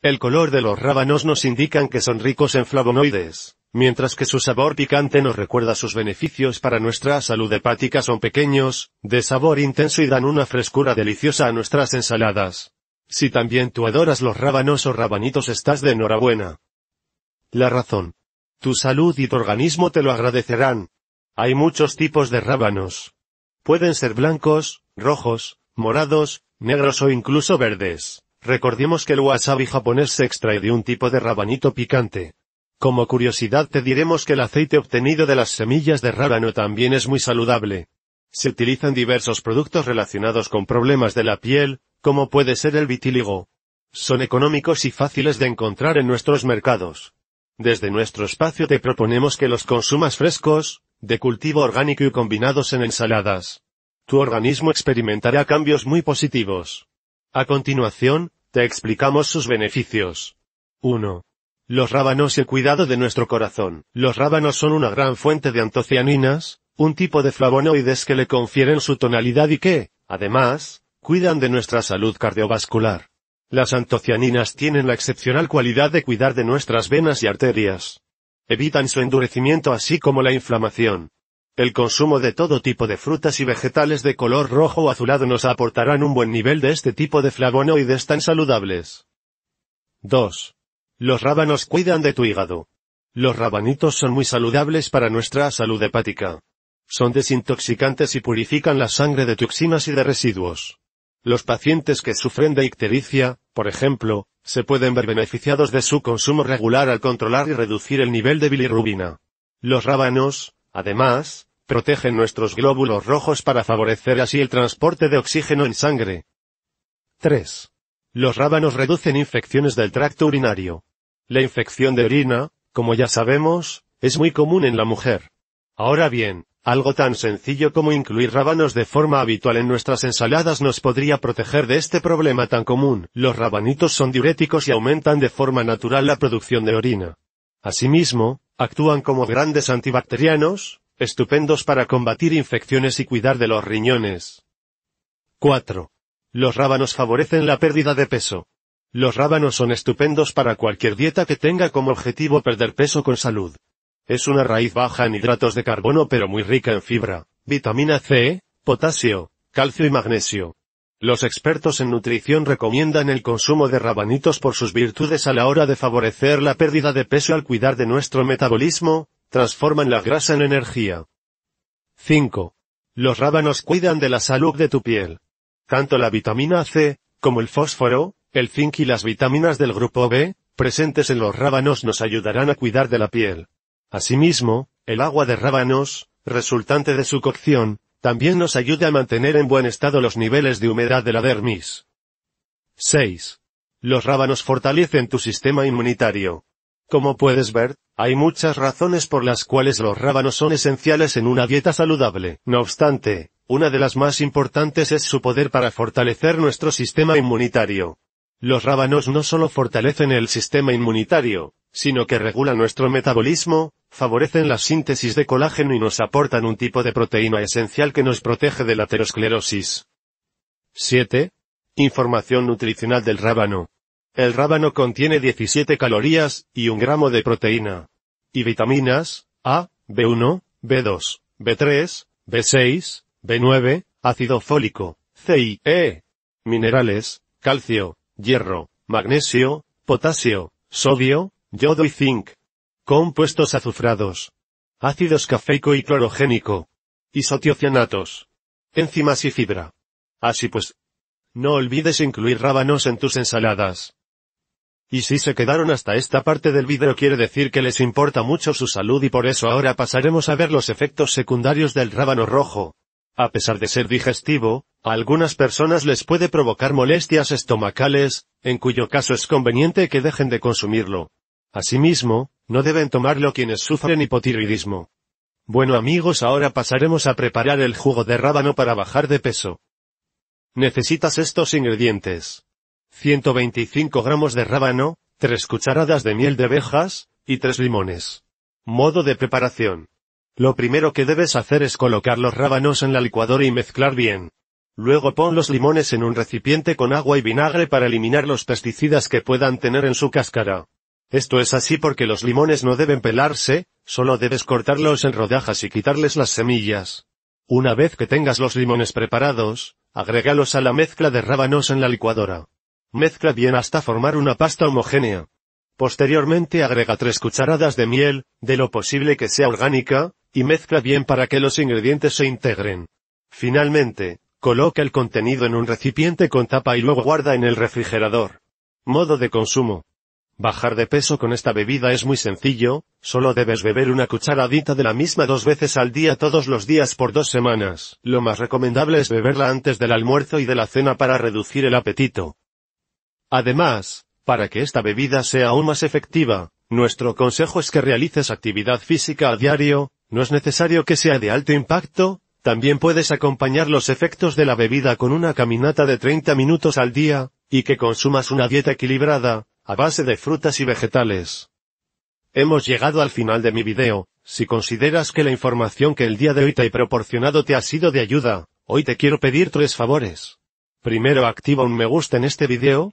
El color de los rábanos nos indican que son ricos en flavonoides, mientras que su sabor picante nos recuerda sus beneficios para nuestra salud hepática son pequeños, de sabor intenso y dan una frescura deliciosa a nuestras ensaladas. Si también tú adoras los rábanos o rabanitos estás de enhorabuena. La razón. Tu salud y tu organismo te lo agradecerán. Hay muchos tipos de rábanos. Pueden ser blancos, rojos, morados, negros o incluso verdes. Recordemos que el wasabi japonés se extrae de un tipo de rabanito picante. Como curiosidad te diremos que el aceite obtenido de las semillas de rábano también es muy saludable. Se utilizan diversos productos relacionados con problemas de la piel, como puede ser el vitíligo. Son económicos y fáciles de encontrar en nuestros mercados. Desde nuestro espacio te proponemos que los consumas frescos, de cultivo orgánico y combinados en ensaladas. Tu organismo experimentará cambios muy positivos. A continuación, te explicamos sus beneficios. 1. Los rábanos y el cuidado de nuestro corazón. Los rábanos son una gran fuente de antocianinas, un tipo de flavonoides que le confieren su tonalidad y que, además, cuidan de nuestra salud cardiovascular. Las antocianinas tienen la excepcional cualidad de cuidar de nuestras venas y arterias. Evitan su endurecimiento así como la inflamación. El consumo de todo tipo de frutas y vegetales de color rojo o azulado nos aportarán un buen nivel de este tipo de flavonoides tan saludables. 2. Los rábanos cuidan de tu hígado. Los rabanitos son muy saludables para nuestra salud hepática. Son desintoxicantes y purifican la sangre de toxinas y de residuos. Los pacientes que sufren de ictericia, por ejemplo, se pueden ver beneficiados de su consumo regular al controlar y reducir el nivel de bilirrubina. Los rábanos, además, protegen nuestros glóbulos rojos para favorecer así el transporte de oxígeno en sangre. 3. Los rábanos reducen infecciones del tracto urinario. La infección de orina, como ya sabemos, es muy común en la mujer. Ahora bien, algo tan sencillo como incluir rábanos de forma habitual en nuestras ensaladas nos podría proteger de este problema tan común. Los rabanitos son diuréticos y aumentan de forma natural la producción de orina. Asimismo, actúan como grandes antibacterianos, Estupendos para combatir infecciones y cuidar de los riñones. 4. Los rábanos favorecen la pérdida de peso. Los rábanos son estupendos para cualquier dieta que tenga como objetivo perder peso con salud. Es una raíz baja en hidratos de carbono pero muy rica en fibra, vitamina C, potasio, calcio y magnesio. Los expertos en nutrición recomiendan el consumo de rabanitos por sus virtudes a la hora de favorecer la pérdida de peso al cuidar de nuestro metabolismo, transforman la grasa en energía. 5. Los rábanos cuidan de la salud de tu piel. Tanto la vitamina C, como el fósforo, el zinc y las vitaminas del grupo B, presentes en los rábanos nos ayudarán a cuidar de la piel. Asimismo, el agua de rábanos, resultante de su cocción, también nos ayuda a mantener en buen estado los niveles de humedad de la dermis. 6. Los rábanos fortalecen tu sistema inmunitario. Como puedes ver, hay muchas razones por las cuales los rábanos son esenciales en una dieta saludable. No obstante, una de las más importantes es su poder para fortalecer nuestro sistema inmunitario. Los rábanos no solo fortalecen el sistema inmunitario, sino que regulan nuestro metabolismo, favorecen la síntesis de colágeno y nos aportan un tipo de proteína esencial que nos protege de la aterosclerosis. 7. Información nutricional del rábano. El rábano contiene 17 calorías, y un gramo de proteína. Y vitaminas, A, B1, B2, B3, B6, B9, ácido fólico, C y E. Minerales, calcio, hierro, magnesio, potasio, sodio, yodo y zinc. Compuestos azufrados. Ácidos cafeico y clorogénico. Isotiocianatos. Enzimas y fibra. Así pues. No olvides incluir rábanos en tus ensaladas. Y si se quedaron hasta esta parte del video quiere decir que les importa mucho su salud y por eso ahora pasaremos a ver los efectos secundarios del rábano rojo. A pesar de ser digestivo, a algunas personas les puede provocar molestias estomacales, en cuyo caso es conveniente que dejen de consumirlo. Asimismo, no deben tomarlo quienes sufren hipotiroidismo. Bueno amigos ahora pasaremos a preparar el jugo de rábano para bajar de peso. Necesitas estos ingredientes. 125 gramos de rábano, 3 cucharadas de miel de abejas, y 3 limones. Modo de preparación. Lo primero que debes hacer es colocar los rábanos en la licuadora y mezclar bien. Luego pon los limones en un recipiente con agua y vinagre para eliminar los pesticidas que puedan tener en su cáscara. Esto es así porque los limones no deben pelarse, solo debes cortarlos en rodajas y quitarles las semillas. Una vez que tengas los limones preparados, agrégalos a la mezcla de rábanos en la licuadora. Mezcla bien hasta formar una pasta homogénea. Posteriormente agrega tres cucharadas de miel, de lo posible que sea orgánica, y mezcla bien para que los ingredientes se integren. Finalmente, coloca el contenido en un recipiente con tapa y luego guarda en el refrigerador. Modo de consumo. Bajar de peso con esta bebida es muy sencillo, solo debes beber una cucharadita de la misma dos veces al día todos los días por dos semanas. Lo más recomendable es beberla antes del almuerzo y de la cena para reducir el apetito. Además, para que esta bebida sea aún más efectiva, nuestro consejo es que realices actividad física a diario, no es necesario que sea de alto impacto, también puedes acompañar los efectos de la bebida con una caminata de 30 minutos al día, y que consumas una dieta equilibrada, a base de frutas y vegetales. Hemos llegado al final de mi video, si consideras que la información que el día de hoy te he proporcionado te ha sido de ayuda, hoy te quiero pedir tres favores. Primero activa un me gusta en este video,